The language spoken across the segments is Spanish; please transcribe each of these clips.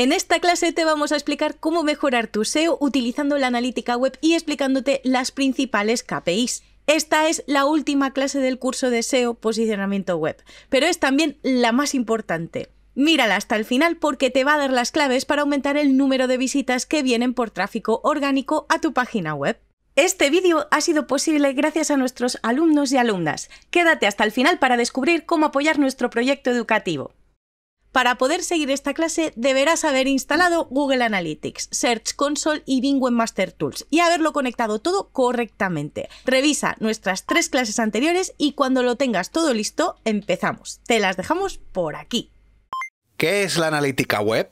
En esta clase te vamos a explicar cómo mejorar tu SEO utilizando la analítica web y explicándote las principales KPIs. Esta es la última clase del curso de SEO posicionamiento web, pero es también la más importante. Mírala hasta el final porque te va a dar las claves para aumentar el número de visitas que vienen por tráfico orgánico a tu página web. Este vídeo ha sido posible gracias a nuestros alumnos y alumnas. Quédate hasta el final para descubrir cómo apoyar nuestro proyecto educativo. Para poder seguir esta clase deberás haber instalado Google Analytics, Search Console y Bing Master Tools y haberlo conectado todo correctamente. Revisa nuestras tres clases anteriores y cuando lo tengas todo listo empezamos. Te las dejamos por aquí. ¿Qué es la analítica web?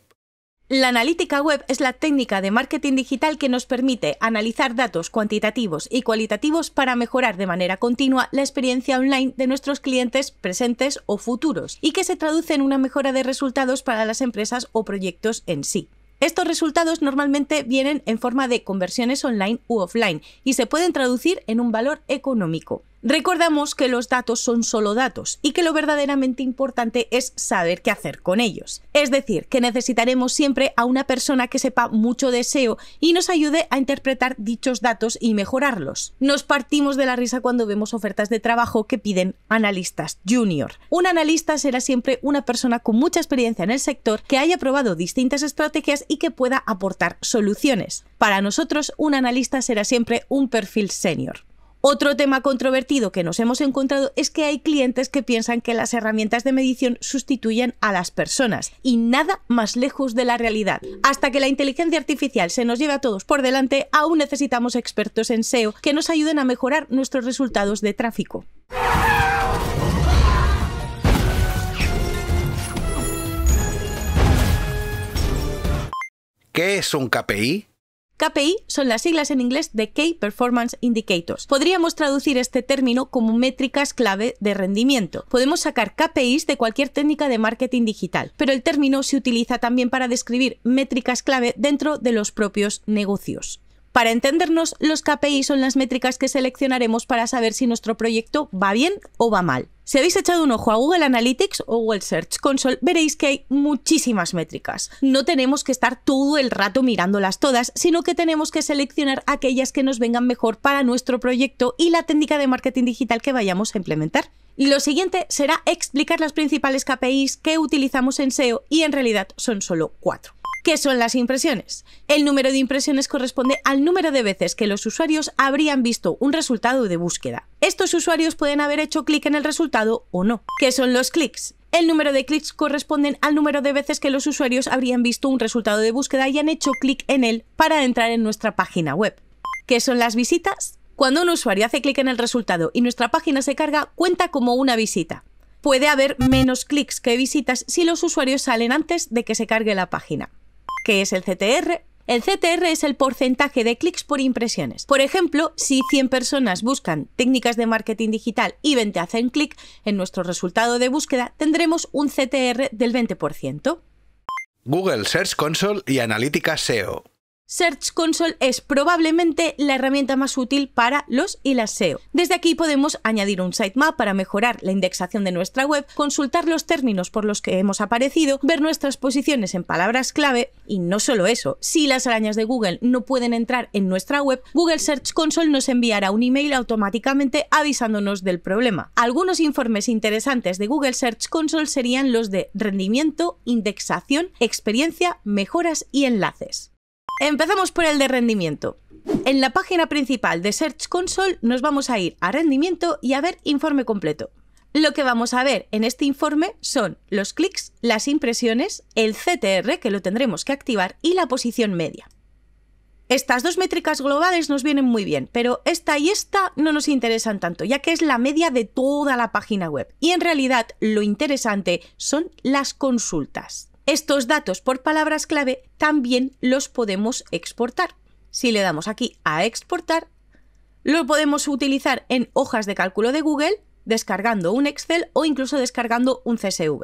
La analítica web es la técnica de marketing digital que nos permite analizar datos cuantitativos y cualitativos para mejorar de manera continua la experiencia online de nuestros clientes presentes o futuros y que se traduce en una mejora de resultados para las empresas o proyectos en sí. Estos resultados normalmente vienen en forma de conversiones online u offline y se pueden traducir en un valor económico. Recordamos que los datos son solo datos y que lo verdaderamente importante es saber qué hacer con ellos. Es decir, que necesitaremos siempre a una persona que sepa mucho de SEO y nos ayude a interpretar dichos datos y mejorarlos. Nos partimos de la risa cuando vemos ofertas de trabajo que piden analistas junior. Un analista será siempre una persona con mucha experiencia en el sector que haya probado distintas estrategias y que pueda aportar soluciones. Para nosotros, un analista será siempre un perfil senior. Otro tema controvertido que nos hemos encontrado es que hay clientes que piensan que las herramientas de medición sustituyen a las personas y nada más lejos de la realidad. Hasta que la inteligencia artificial se nos lleve a todos por delante, aún necesitamos expertos en SEO que nos ayuden a mejorar nuestros resultados de tráfico. ¿Qué es un KPI? KPI son las siglas en inglés de Key Performance Indicators. Podríamos traducir este término como métricas clave de rendimiento. Podemos sacar KPIs de cualquier técnica de marketing digital, pero el término se utiliza también para describir métricas clave dentro de los propios negocios. Para entendernos, los KPI son las métricas que seleccionaremos para saber si nuestro proyecto va bien o va mal. Si habéis echado un ojo a Google Analytics o Google Search Console, veréis que hay muchísimas métricas. No tenemos que estar todo el rato mirándolas todas, sino que tenemos que seleccionar aquellas que nos vengan mejor para nuestro proyecto y la técnica de marketing digital que vayamos a implementar. Lo siguiente será explicar las principales KPIs que utilizamos en SEO y en realidad son solo cuatro. ¿Qué son las impresiones? El número de impresiones corresponde al número de veces que los usuarios habrían visto un resultado de búsqueda. Estos usuarios pueden haber hecho clic en el resultado o no. ¿Qué son los clics? El número de clics corresponden al número de veces que los usuarios habrían visto un resultado de búsqueda y han hecho clic en él para entrar en nuestra página web. ¿Qué son las visitas? Cuando un usuario hace clic en el resultado y nuestra página se carga, cuenta como una visita. Puede haber menos clics que visitas si los usuarios salen antes de que se cargue la página. ¿Qué es el CTR? El CTR es el porcentaje de clics por impresiones. Por ejemplo, si 100 personas buscan técnicas de marketing digital y 20 hacen clic, en nuestro resultado de búsqueda tendremos un CTR del 20%. Google Search Console y Analítica SEO. Search Console es probablemente la herramienta más útil para los y las SEO. Desde aquí podemos añadir un sitemap para mejorar la indexación de nuestra web, consultar los términos por los que hemos aparecido, ver nuestras posiciones en palabras clave y no solo eso, si las arañas de Google no pueden entrar en nuestra web, Google Search Console nos enviará un email automáticamente avisándonos del problema. Algunos informes interesantes de Google Search Console serían los de rendimiento, indexación, experiencia, mejoras y enlaces. Empezamos por el de rendimiento. En la página principal de Search Console nos vamos a ir a rendimiento y a ver informe completo. Lo que vamos a ver en este informe son los clics, las impresiones, el CTR, que lo tendremos que activar, y la posición media. Estas dos métricas globales nos vienen muy bien, pero esta y esta no nos interesan tanto, ya que es la media de toda la página web. Y en realidad lo interesante son las consultas. Estos datos por palabras clave también los podemos exportar. Si le damos aquí a exportar, lo podemos utilizar en hojas de cálculo de Google, descargando un Excel o incluso descargando un CSV.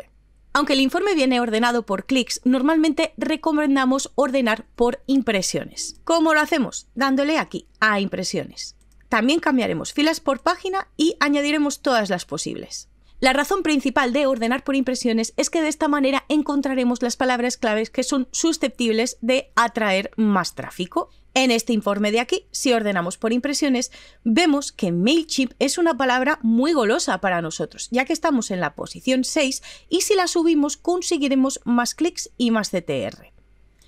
Aunque el informe viene ordenado por clics, normalmente recomendamos ordenar por impresiones. ¿Cómo lo hacemos? Dándole aquí a impresiones. También cambiaremos filas por página y añadiremos todas las posibles. La razón principal de ordenar por impresiones es que de esta manera encontraremos las palabras claves que son susceptibles de atraer más tráfico. En este informe de aquí, si ordenamos por impresiones, vemos que MailChimp es una palabra muy golosa para nosotros, ya que estamos en la posición 6 y si la subimos conseguiremos más clics y más CTR.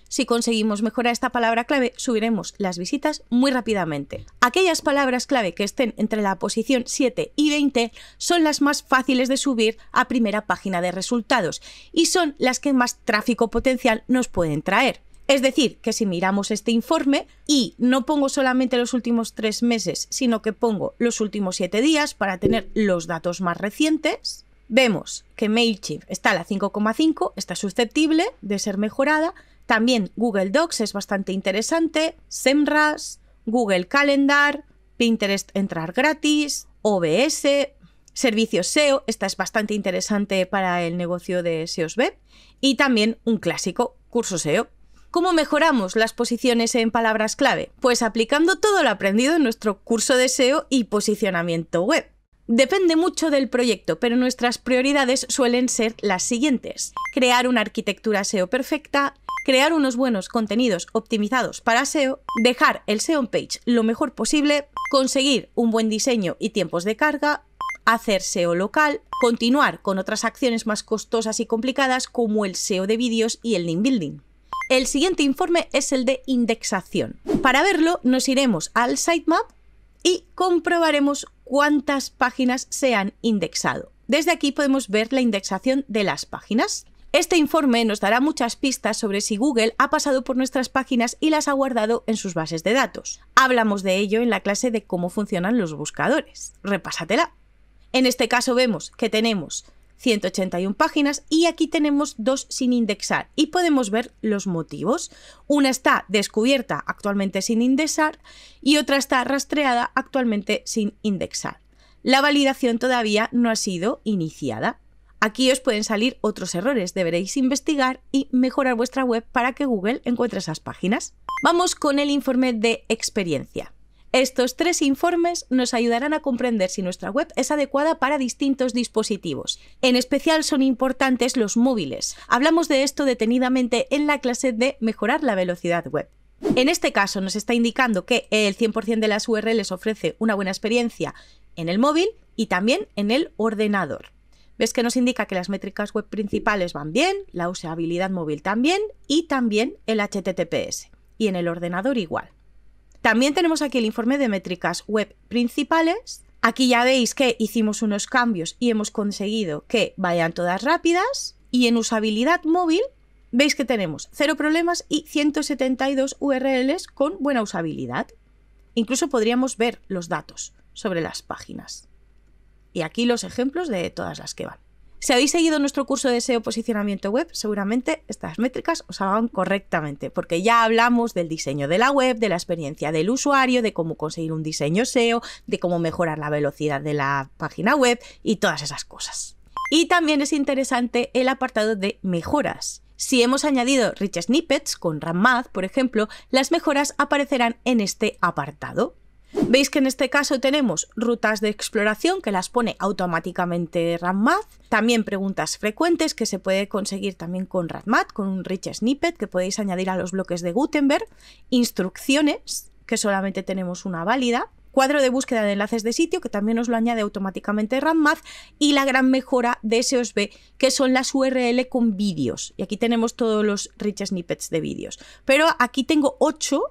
Si conseguimos mejorar esta palabra clave, subiremos las visitas muy rápidamente. Aquellas palabras clave que estén entre la posición 7 y 20 son las más fáciles de subir a primera página de resultados y son las que más tráfico potencial nos pueden traer. Es decir, que si miramos este informe y no pongo solamente los últimos tres meses, sino que pongo los últimos siete días para tener los datos más recientes, vemos que MailChimp está a la 5,5, está susceptible de ser mejorada, también Google Docs es bastante interesante, Semras, Google Calendar, Pinterest entrar gratis, OBS, servicios SEO, esta es bastante interesante para el negocio de SEOs web, y también un clásico, curso SEO. ¿Cómo mejoramos las posiciones en palabras clave? Pues aplicando todo lo aprendido en nuestro curso de SEO y posicionamiento web. Depende mucho del proyecto, pero nuestras prioridades suelen ser las siguientes. Crear una arquitectura SEO perfecta, crear unos buenos contenidos optimizados para SEO, dejar el SEO en page lo mejor posible, conseguir un buen diseño y tiempos de carga, hacer SEO local, continuar con otras acciones más costosas y complicadas como el SEO de vídeos y el link building. El siguiente informe es el de indexación. Para verlo nos iremos al sitemap y comprobaremos cuántas páginas se han indexado. Desde aquí podemos ver la indexación de las páginas. Este informe nos dará muchas pistas sobre si Google ha pasado por nuestras páginas y las ha guardado en sus bases de datos. Hablamos de ello en la clase de cómo funcionan los buscadores. Repásatela. En este caso vemos que tenemos 181 páginas y aquí tenemos dos sin indexar y podemos ver los motivos. Una está descubierta actualmente sin indexar y otra está rastreada actualmente sin indexar. La validación todavía no ha sido iniciada. Aquí os pueden salir otros errores, deberéis investigar y mejorar vuestra web para que Google encuentre esas páginas. Vamos con el informe de experiencia. Estos tres informes nos ayudarán a comprender si nuestra web es adecuada para distintos dispositivos. En especial son importantes los móviles. Hablamos de esto detenidamente en la clase de mejorar la velocidad web. En este caso nos está indicando que el 100% de las URLs ofrece una buena experiencia en el móvil y también en el ordenador ves que nos indica que las métricas web principales van bien, la usabilidad móvil también y también el HTTPS. Y en el ordenador igual. También tenemos aquí el informe de métricas web principales. Aquí ya veis que hicimos unos cambios y hemos conseguido que vayan todas rápidas. Y en usabilidad móvil veis que tenemos cero problemas y 172 URLs con buena usabilidad. Incluso podríamos ver los datos sobre las páginas. Y aquí los ejemplos de todas las que van. Si habéis seguido nuestro curso de SEO posicionamiento web, seguramente estas métricas os hagan correctamente, porque ya hablamos del diseño de la web, de la experiencia del usuario, de cómo conseguir un diseño SEO, de cómo mejorar la velocidad de la página web y todas esas cosas. Y también es interesante el apartado de mejoras. Si hemos añadido rich snippets con Math, por ejemplo, las mejoras aparecerán en este apartado. Veis que en este caso tenemos rutas de exploración que las pone automáticamente RadMath, también preguntas frecuentes que se puede conseguir también con RadMath, con un rich snippet que podéis añadir a los bloques de Gutenberg, instrucciones, que solamente tenemos una válida, cuadro de búsqueda de enlaces de sitio, que también os lo añade automáticamente RadMath, y la gran mejora de SOSB, que son las URL con vídeos. Y aquí tenemos todos los rich snippets de vídeos. Pero aquí tengo 8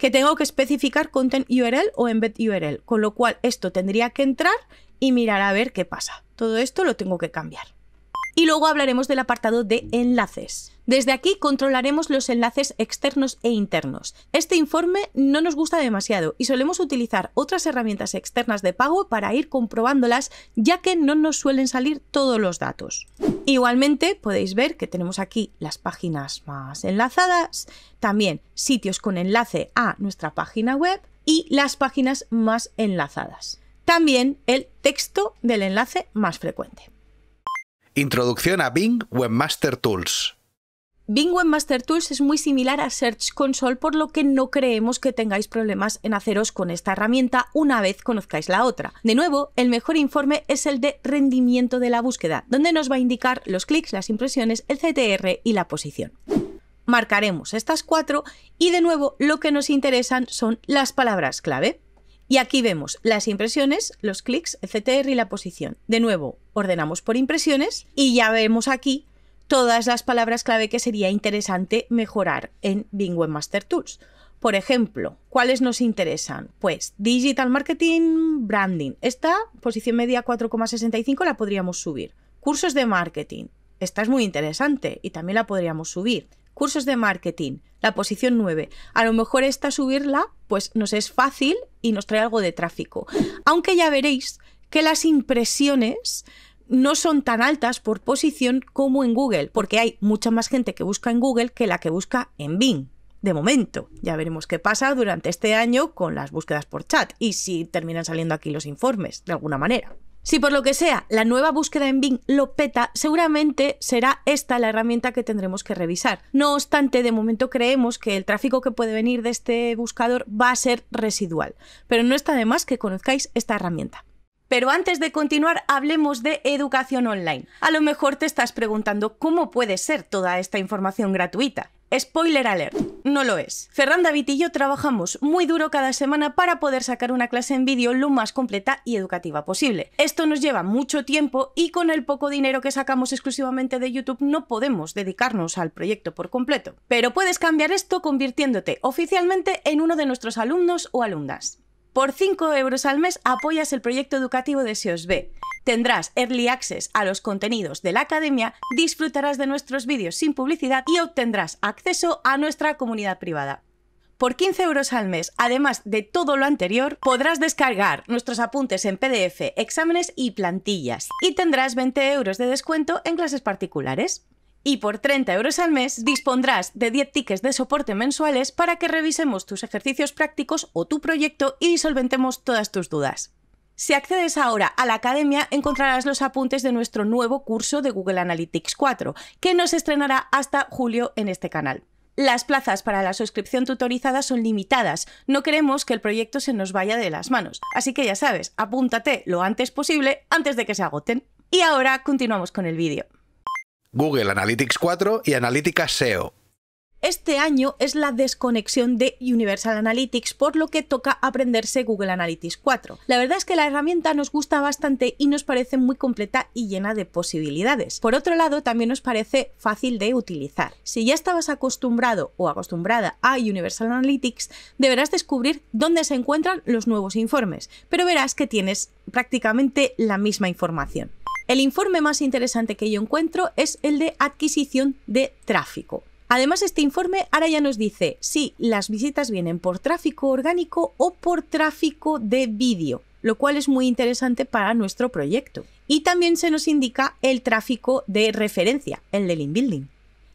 que tengo que especificar content URL o embed URL, con lo cual esto tendría que entrar y mirar a ver qué pasa. Todo esto lo tengo que cambiar. Y luego hablaremos del apartado de enlaces. Desde aquí controlaremos los enlaces externos e internos. Este informe no nos gusta demasiado y solemos utilizar otras herramientas externas de pago para ir comprobándolas ya que no nos suelen salir todos los datos. Igualmente podéis ver que tenemos aquí las páginas más enlazadas, también sitios con enlace a nuestra página web y las páginas más enlazadas. También el texto del enlace más frecuente. Introducción a Bing Webmaster Tools en Master Tools es muy similar a Search Console, por lo que no creemos que tengáis problemas en haceros con esta herramienta una vez conozcáis la otra. De nuevo, el mejor informe es el de rendimiento de la búsqueda, donde nos va a indicar los clics, las impresiones, el CTR y la posición marcaremos estas cuatro y de nuevo lo que nos interesan son las palabras clave. Y aquí vemos las impresiones, los clics, el CTR y la posición. De nuevo, ordenamos por impresiones y ya vemos aquí todas las palabras clave que sería interesante mejorar en Bing Webmaster Tools. Por ejemplo, ¿cuáles nos interesan? Pues digital marketing, branding. Esta posición media 4,65 la podríamos subir. Cursos de marketing. Esta es muy interesante y también la podríamos subir. Cursos de marketing, la posición 9. A lo mejor esta subirla pues nos es fácil y nos trae algo de tráfico. Aunque ya veréis que las impresiones no son tan altas por posición como en Google, porque hay mucha más gente que busca en Google que la que busca en Bing. De momento, ya veremos qué pasa durante este año con las búsquedas por chat y si terminan saliendo aquí los informes, de alguna manera. Si por lo que sea la nueva búsqueda en Bing lo peta, seguramente será esta la herramienta que tendremos que revisar. No obstante, de momento creemos que el tráfico que puede venir de este buscador va a ser residual, pero no está de más que conozcáis esta herramienta. Pero antes de continuar, hablemos de educación online. A lo mejor te estás preguntando cómo puede ser toda esta información gratuita. Spoiler alert, no lo es. Fernanda David y yo trabajamos muy duro cada semana para poder sacar una clase en vídeo lo más completa y educativa posible. Esto nos lleva mucho tiempo y con el poco dinero que sacamos exclusivamente de YouTube no podemos dedicarnos al proyecto por completo. Pero puedes cambiar esto convirtiéndote oficialmente en uno de nuestros alumnos o alumnas. Por 5 euros al mes apoyas el proyecto educativo de SEOSB. Tendrás early access a los contenidos de la academia, disfrutarás de nuestros vídeos sin publicidad y obtendrás acceso a nuestra comunidad privada. Por 15 euros al mes, además de todo lo anterior, podrás descargar nuestros apuntes en PDF, exámenes y plantillas. Y tendrás 20 euros de descuento en clases particulares. Y por 30 euros al mes dispondrás de 10 tickets de soporte mensuales para que revisemos tus ejercicios prácticos o tu proyecto y solventemos todas tus dudas. Si accedes ahora a la academia encontrarás los apuntes de nuestro nuevo curso de Google Analytics 4, que nos estrenará hasta julio en este canal. Las plazas para la suscripción tutorizada son limitadas, no queremos que el proyecto se nos vaya de las manos, así que ya sabes, apúntate lo antes posible antes de que se agoten. Y ahora continuamos con el vídeo. Google Analytics 4 y Analytica SEO. Este año es la desconexión de Universal Analytics, por lo que toca aprenderse Google Analytics 4. La verdad es que la herramienta nos gusta bastante y nos parece muy completa y llena de posibilidades. Por otro lado, también nos parece fácil de utilizar. Si ya estabas acostumbrado o acostumbrada a Universal Analytics, deberás descubrir dónde se encuentran los nuevos informes, pero verás que tienes prácticamente la misma información. El informe más interesante que yo encuentro es el de adquisición de tráfico. Además, este informe ahora ya nos dice si las visitas vienen por tráfico orgánico o por tráfico de vídeo, lo cual es muy interesante para nuestro proyecto. Y también se nos indica el tráfico de referencia, el del inbuilding.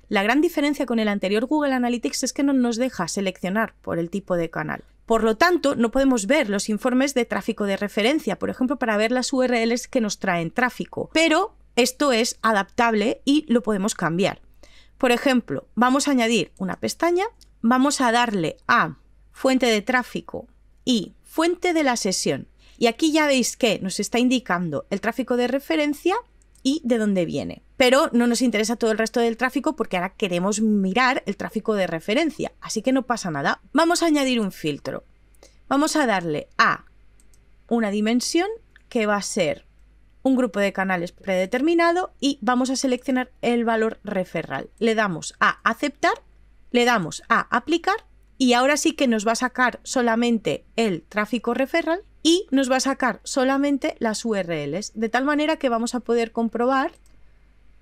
La gran diferencia con el anterior Google Analytics es que no nos deja seleccionar por el tipo de canal. Por lo tanto, no podemos ver los informes de tráfico de referencia, por ejemplo, para ver las URLs que nos traen tráfico. Pero esto es adaptable y lo podemos cambiar. Por ejemplo, vamos a añadir una pestaña, vamos a darle a fuente de tráfico y fuente de la sesión. Y aquí ya veis que nos está indicando el tráfico de referencia y de dónde viene pero no nos interesa todo el resto del tráfico porque ahora queremos mirar el tráfico de referencia, así que no pasa nada. Vamos a añadir un filtro. Vamos a darle a una dimensión que va a ser un grupo de canales predeterminado y vamos a seleccionar el valor referral. Le damos a aceptar, le damos a aplicar y ahora sí que nos va a sacar solamente el tráfico referral y nos va a sacar solamente las URLs, de tal manera que vamos a poder comprobar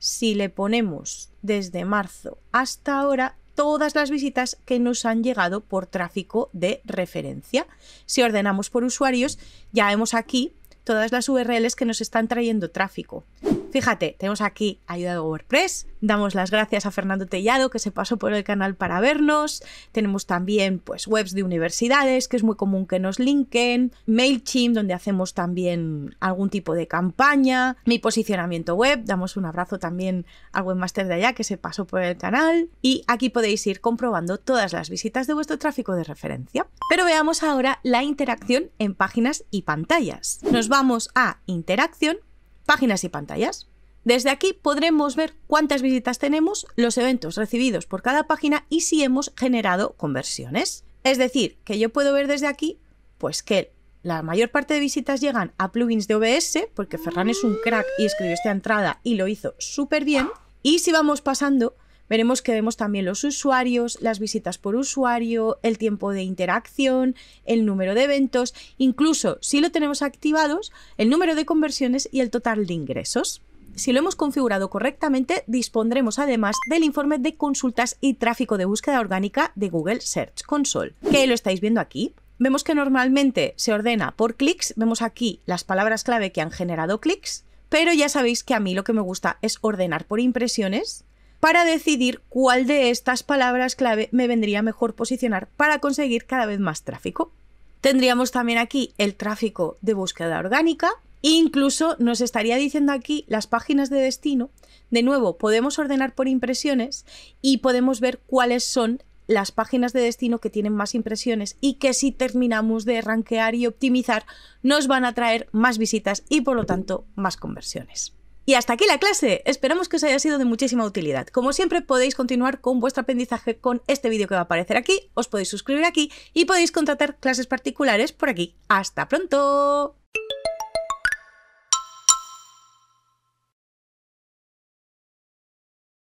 si le ponemos desde marzo hasta ahora todas las visitas que nos han llegado por tráfico de referencia. Si ordenamos por usuarios, ya vemos aquí todas las URLs que nos están trayendo tráfico. Fíjate, tenemos aquí ayuda de WordPress. Damos las gracias a Fernando Tellado que se pasó por el canal para vernos. Tenemos también pues webs de universidades, que es muy común que nos linken, Mailchimp donde hacemos también algún tipo de campaña, mi posicionamiento web, damos un abrazo también al webmaster de allá que se pasó por el canal y aquí podéis ir comprobando todas las visitas de vuestro tráfico de referencia. Pero veamos ahora la interacción en páginas y pantallas. Nos vamos a interacción páginas y pantallas. Desde aquí podremos ver cuántas visitas tenemos, los eventos recibidos por cada página y si hemos generado conversiones. Es decir, que yo puedo ver desde aquí, pues que la mayor parte de visitas llegan a plugins de OBS, porque Ferran es un crack y escribió esta entrada y lo hizo súper bien. Y si vamos pasando, Veremos que vemos también los usuarios, las visitas por usuario, el tiempo de interacción, el número de eventos, incluso si lo tenemos activados, el número de conversiones y el total de ingresos. Si lo hemos configurado correctamente, dispondremos además del informe de consultas y tráfico de búsqueda orgánica de Google Search Console, que lo estáis viendo aquí. Vemos que normalmente se ordena por clics, vemos aquí las palabras clave que han generado clics, pero ya sabéis que a mí lo que me gusta es ordenar por impresiones para decidir cuál de estas palabras clave me vendría mejor posicionar para conseguir cada vez más tráfico. Tendríamos también aquí el tráfico de búsqueda orgánica, Incluso nos estaría diciendo aquí las páginas de destino. De nuevo, podemos ordenar por impresiones y podemos ver cuáles son las páginas de destino que tienen más impresiones y que si terminamos de rankear y optimizar nos van a traer más visitas y por lo tanto más conversiones. Y hasta aquí la clase. Esperamos que os haya sido de muchísima utilidad. Como siempre, podéis continuar con vuestro aprendizaje con este vídeo que va a aparecer aquí, os podéis suscribir aquí y podéis contratar clases particulares por aquí. ¡Hasta pronto!